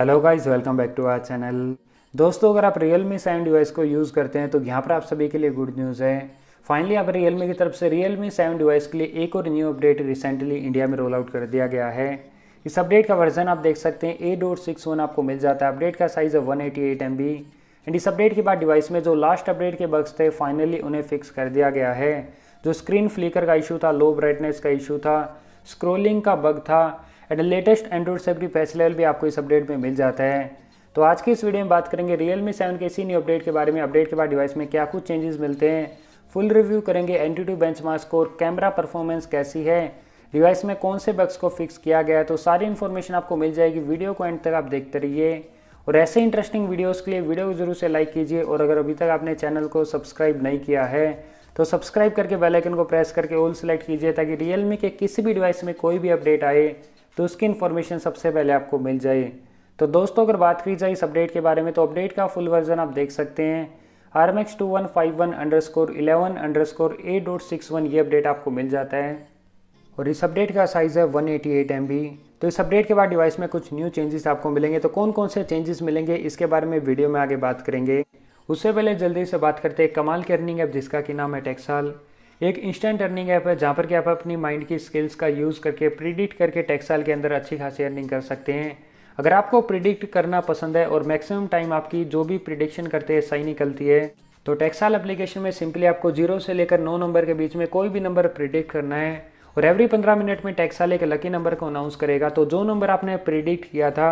hello guys welcome back to our channel दोस्तों अगर आप रियल मी सेवन डिवाइस को यूज़ करते हैं तो यहाँ पर आप सभी के लिए गुड न्यूज़ है फाइनली आप रियल मी की तरफ से रियल मी सेवन डिवाइस के लिए एक और न्यू अपडेट रिसेंटली इंडिया में रोल आउट कर दिया गया है इस अपडेट का वर्जन आप देख सकते हैं ए डॉट सिक्स वन आपको मिल जाता है अपडेट का साइज़ है वन एटी एट एम बी एंड इस अपडेट के बाद डिवाइस में जो लास्ट अपडेट के बग्स थे फाइनली उन्हें फिक्स कर दिया गया है जो स्क्रीन फ्लिकर का इशू था लो ब्राइटनेस का इशू था स्क्रोलिंग का बग था एंड लेटेस्ट एंड्रॉइड सेवन की पैच लेवल भी आपको इस अपडेट में मिल जाता है तो आज की इस वीडियो में बात करेंगे रियल मी सेवन के इसी न्यू अपडेट के बारे में अपडेट के बाद डिवाइस में क्या कुछ चेंजेस मिलते हैं फुल रिव्यू करेंगे AnTuTu bench score camera performance कैसी है डिवाइस में कौन से बग्स को फिक्स किया गया है तो सारी इन्फॉर्मेशन आपको मिल जाएगी वीडियो को एंड तक आप देखते रहिए और ऐसे इंटरेस्टिंग वीडियोज़ के लिए वीडियो को जरूर से लाइक कीजिए और अगर अभी तक आपने चैनल को सब्सक्राइब नहीं किया है तो सब्सक्राइब करके बेल आइकन को प्रेस करके ऑल सेलेक्ट कीजिए ताकि रियलमी के किसी भी डिवाइस में कोई भी अपडेट आए तो उसकी इन्फॉर्मेशन सबसे पहले आपको मिल जाए तो दोस्तों अगर बात की जाए इस अपडेट के बारे में तो अपडेट का फुल वर्जन आप देख सकते हैं R M X two one five one underscore eleven underscore eight dot six one ये अपडेट आपको मिल जाता है और इस अपडेट का साइज़ है वन एटी एट एम बी तो इस अपडेट के बाद डिवाइस में कुछ न्यू चेंजेस आपको मिलेंगे तो कौन कौन से चेंजेस मिलेंगे इसके बारे में वीडियो में आगे बात करेंगे उससे पहले जल्दी से बात करते हैं कमाल की अर्निंग ऐप जिसका कि नाम है टेक्साल एक इंस्टेंट अर्निंग ऐप है जहाँ पर कि आप अपनी माइंड की स्किल्स का यूज़ करके प्रिडिक्ट करके टैक्स साल के अंदर अच्छी खासी अर्निंग कर सकते हैं अगर आपको प्रिडिक्ट करना पसंद है और मैक्सिमम टाइम आपकी जो भी प्रिडिक्शन करते हैं सही निकलती है तो टैक्साल एप्लीकेशन में सिंपली आपको जीरो से लेकर नौ नंबर के बीच में कोई भी नंबर प्रिडिक्ट करना है और एवरी पंद्रह मिनट में टैक्साल एक लकी नंबर को अनाउंस करेगा तो जो नंबर आपने प्रिडिक्ट किया था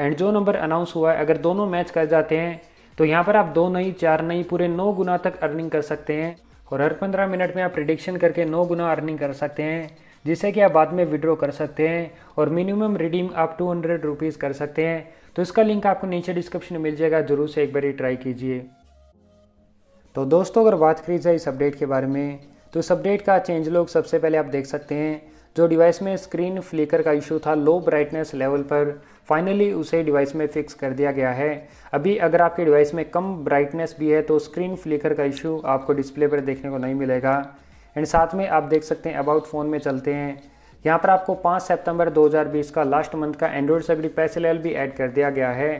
एंड जो नंबर अनाउंस हुआ है अगर दोनों मैच कर जाते हैं तो यहाँ पर आप दो नहीं चार नहीं पूरे नौ गुना तक अर्निंग कर सकते हैं और हर पंद्रह मिनट में आप प्रिडिक्शन करके नौ गुना अर्निंग कर सकते हैं जिससे कि आप बाद में विड्रॉ कर सकते हैं और मिनिमम रिडीम आप टू हंड्रेड रुपीज़ कर सकते हैं तो इसका लिंक आपको नीचे डिस्क्रिप्शन में मिल जाएगा ज़रूर से एक बार ट्राई कीजिए तो दोस्तों अगर बात करी जाए इस अपडेट के बारे में तो इस अपडेट का चेंज लोग सबसे पहले आप देख सकते हैं जो डिवाइस में स्क्रीन फ्लिकर का इशू था लो ब्राइटनेस लेवल पर फाइनली उसे डिवाइस में फिक्स कर दिया गया है अभी अगर आपके डिवाइस में कम ब्राइटनेस भी है तो स्क्रीन फ्लिकर का इशू आपको डिस्प्ले पर देखने को नहीं मिलेगा एंड साथ में आप देख सकते हैं अबाउट फ़ोन में चलते हैं यहाँ पर आपको 5 सितंबर 2020 का लास्ट मंथ का एंड्रॉयड सगड़ी पैसेल भी ऐड कर दिया गया है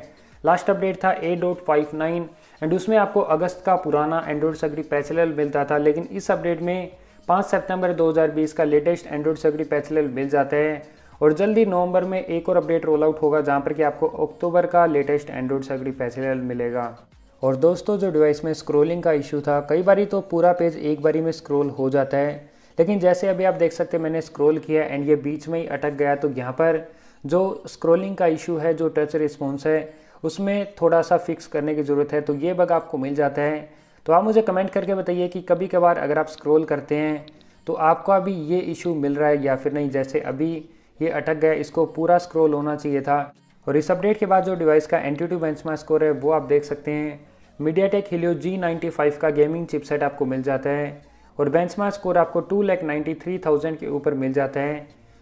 लास्ट अपडेट था A dot five nine and उसमें आपको अगस्त का पुराना एंड्रॉयड सगड़ी पैसेल मिलता था लेकिन इस अपडेट में पाँच सितंबर 2020 का लेटेस्ट एंड्रॉइड सेक्योरिटी पैच मिल जाता है और जल्दी नवंबर में एक और अपडेट रोल आउट होगा जहां पर कि आपको अक्टूबर का लेटेस्ट एंड्रॉइड सेक्योरिटी पैच मिलेगा और दोस्तों जो डिवाइस में स्क्रोलिंग का इशू था कई बारी तो पूरा पेज एक बारी में स्क्रोल हो जाता है लेकिन जैसे अभी आप देख सकते हैं मैंने स्क्रोल किया एंड ये बीच में ही अटक गया तो यहाँ पर जो स्क्रोलिंग का इशू है जो टच रिस्पॉन्स है उसमें थोड़ा सा फिक्स करने की ज़रूरत है तो ये बग आपको मिल जाता है तो आप मुझे कमेंट करके बताइए कि कभी कभार अगर आप स्क्रॉल करते हैं तो आपको अभी ये इशू मिल रहा है या फिर नहीं जैसे अभी ये अटक गया इसको पूरा स्क्रॉल होना चाहिए था और इस अपडेट के बाद जो डिवाइस का एन टी टू स्कोर है वो आप देख सकते हैं MediaTek Helio G ninety five का गेमिंग चिपसेट आपको मिल जाता है और बेंच स्कोर आपको two lakh ninety three thousand के ऊपर मिल जाता है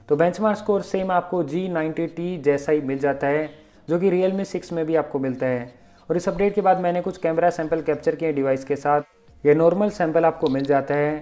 तो बेंच स्कोर सेम आपको जी नाइन्टी टी जैसा ही मिल जाता है जो कि रियल मी सिक्स में भी आपको मिलता है और इस अपडेट के बाद मैंने कुछ कैमरा सैंपल कैप्चर किए डिवाइस के साथ ये नॉर्मल सैंपल आपको मिल जाता है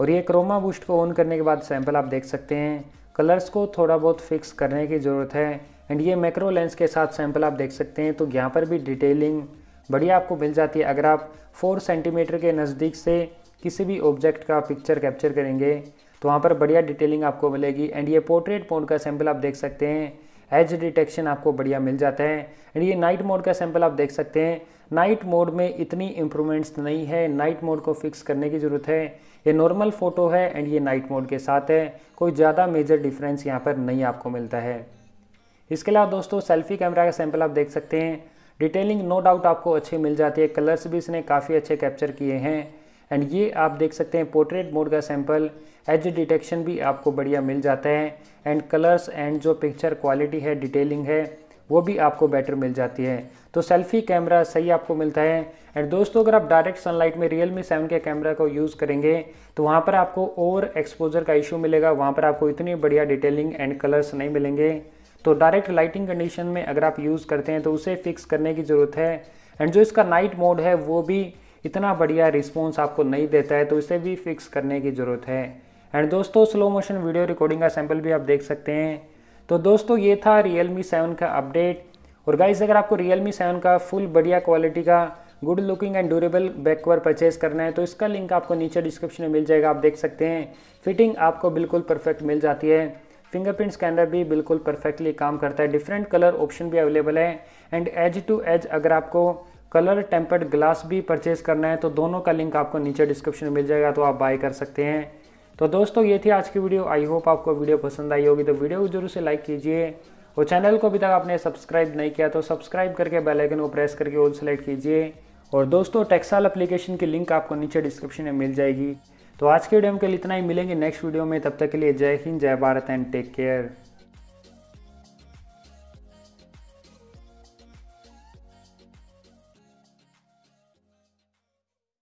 और ये क्रोमा बूस्ट को ऑन करने के बाद सैंपल आप देख सकते हैं कलर्स को थोड़ा बहुत फिक्स करने की ज़रूरत है एंड ये मैक्रो लेंस के साथ सैंपल आप देख सकते हैं तो यहाँ पर भी डिटेलिंग बढ़िया आपको मिल जाती है अगर आप फोर सेंटीमीटर के नज़दीक से किसी भी ऑब्जेक्ट का पिक्चर कैप्चर करेंगे तो वहाँ पर बढ़िया डिटेलिंग आपको मिलेगी एंड ये पोर्ट्रेट मोड का सैंपल आप देख सकते हैं एज डिटेक्शन आपको बढ़िया मिल जाता है एंड ये नाइट मोड का सैंपल आप देख सकते हैं नाइट मोड में इतनी इम्प्रूवमेंट्स नहीं है नाइट मोड को फिक्स करने की ज़रूरत है ये नॉर्मल फ़ोटो है एंड ये नाइट मोड के साथ है कोई ज़्यादा मेजर डिफरेंस यहाँ पर नहीं आपको मिलता है इसके अलावा दोस्तों सेल्फी कैमरा का सैंपल आप देख सकते हैं डिटेलिंग नो डाउट आपको अच्छी मिल जाती है कलर्स भी इसने काफ़ी अच्छे कैप्चर किए हैं एंड ये आप देख सकते हैं पोर्ट्रेट मोड का सैम्पल एज डिटेक्शन भी आपको बढ़िया मिल जाता है एंड कलर्स एंड जो पिक्चर क्वालिटी है डिटेलिंग है वो भी आपको बेटर मिल जाती है तो सेल्फी कैमरा सही आपको मिलता है एंड दोस्तों अगर आप डायरेक्ट सनलाइट में रियल मी सेवन के कैमरा को यूज़ करेंगे तो वहाँ पर आपको ओवर एक्सपोजर का इशू मिलेगा वहाँ पर आपको इतनी बढ़िया डिटेलिंग एंड कलर्स नहीं मिलेंगे तो डायरेक्ट लाइटिंग कंडीशन में अगर आप यूज़ करते हैं तो उसे फिक्स करने की ज़रूरत है एंड जो इसका नाइट मोड है वो भी इतना बढ़िया रिस्पॉन्स आपको नहीं देता है तो इसे भी फिक्स करने की ज़रूरत है एंड दोस्तों स्लो मोशन वीडियो रिकॉर्डिंग का सैम्पल भी आप देख सकते हैं तो दोस्तों ये था रियल मी सेवन का अपडेट और गाइस अगर आपको रियल मी सेवन का फुल बढ़िया क्वालिटी का good looking and durable back cover purchase करना है तो इसका लिंक आपको नीचे डिस्क्रिप्शन में मिल जाएगा आप देख सकते हैं फिटिंग आपको बिल्कुल परफेक्ट मिल जाती है फिंगरप्रिंट स्कैनर भी बिल्कुल परफेक्टली काम करता है डिफरेंट कलर ऑप्शन भी अवेलेबल है एंड एज टू एज अगर आपको कलर टेम्पर्ड ग्लास भी परचेज करना है तो दोनों का लिंक आपको नीचे डिस्क्रिप्शन में मिल जाएगा तो आप बाय कर सकते हैं तो दोस्तों ये थी आज की वीडियो आई होप आपको वीडियो पसंद आई होगी तो वीडियो को जरूर से लाइक कीजिए और चैनल को अभी तक आपने सब्सक्राइब नहीं किया तो सब्सक्राइब करके बेल आइकन को प्रेस करके ऑल सेलेक्ट कीजिए और दोस्तों टेक्साल एप्लीकेशन की लिंक आपको नीचे डिस्क्रिप्शन में मिल जाएगी तो आज के वीडियो में के लिए इतना ही मिलेंगे नेक्स्ट वीडियो में तब तक के लिए जय हिंद जय भारत एंड टेक केयर